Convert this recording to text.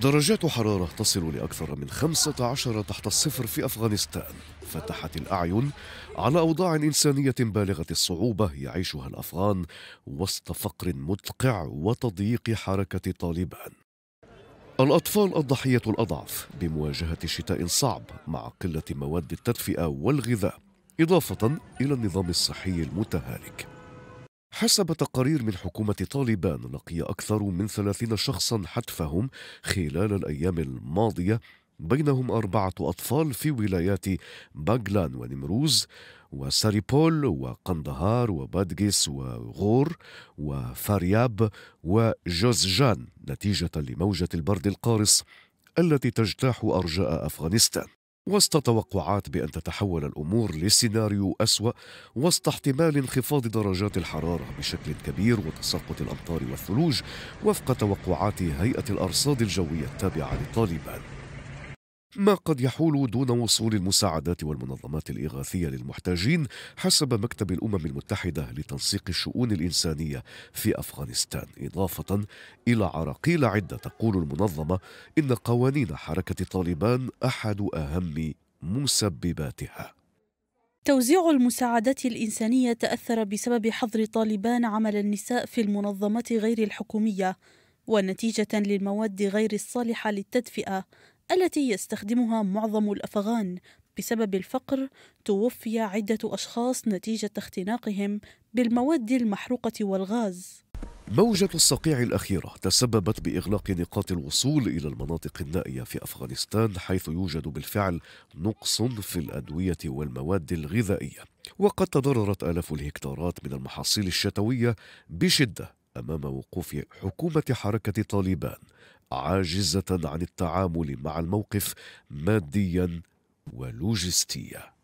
درجات حرارة تصل لأكثر من 15 تحت الصفر في أفغانستان فتحت الأعين على أوضاع إنسانية بالغة الصعوبة يعيشها الأفغان وسط فقر مدقع وتضييق حركة طالبان الأطفال الضحية الأضعف بمواجهة شتاء صعب مع قلة مواد التدفئة والغذاء إضافة إلى النظام الصحي المتهالك حسب تقارير من حكومة طالبان لقي أكثر من 30 شخصا حتفهم خلال الأيام الماضية بينهم أربعة أطفال في ولايات باغلان ونمروز وساريبول وقندهار وبادغيس وغور وفارياب وجوزجان نتيجة لموجة البرد القارص التي تجتاح أرجاء أفغانستان وسط توقعات بأن تتحول الأمور لسيناريو أسوأ وسط احتمال انخفاض درجات الحرارة بشكل كبير وتساقط الأمطار والثلوج وفق توقعات هيئة الأرصاد الجوية التابعة لطالبان ما قد يحول دون وصول المساعدات والمنظمات الإغاثية للمحتاجين حسب مكتب الأمم المتحدة لتنسيق الشؤون الإنسانية في أفغانستان إضافة إلى عراقيل عدة تقول المنظمة إن قوانين حركة طالبان أحد أهم مسبباتها توزيع المساعدات الإنسانية تأثر بسبب حظر طالبان عمل النساء في المنظمات غير الحكومية ونتيجة للمواد غير الصالحة للتدفئة التي يستخدمها معظم الافغان بسبب الفقر توفي عده اشخاص نتيجه اختناقهم بالمواد المحروقه والغاز موجة الصقيع الأخيرة تسببت بإغلاق نقاط الوصول إلى المناطق النائية في أفغانستان حيث يوجد بالفعل نقص في الأدوية والمواد الغذائية وقد تضررت آلاف الهكتارات من المحاصيل الشتوية بشدة أمام وقوف حكومة حركة طالبان عاجزه عن التعامل مع الموقف ماديا ولوجستيا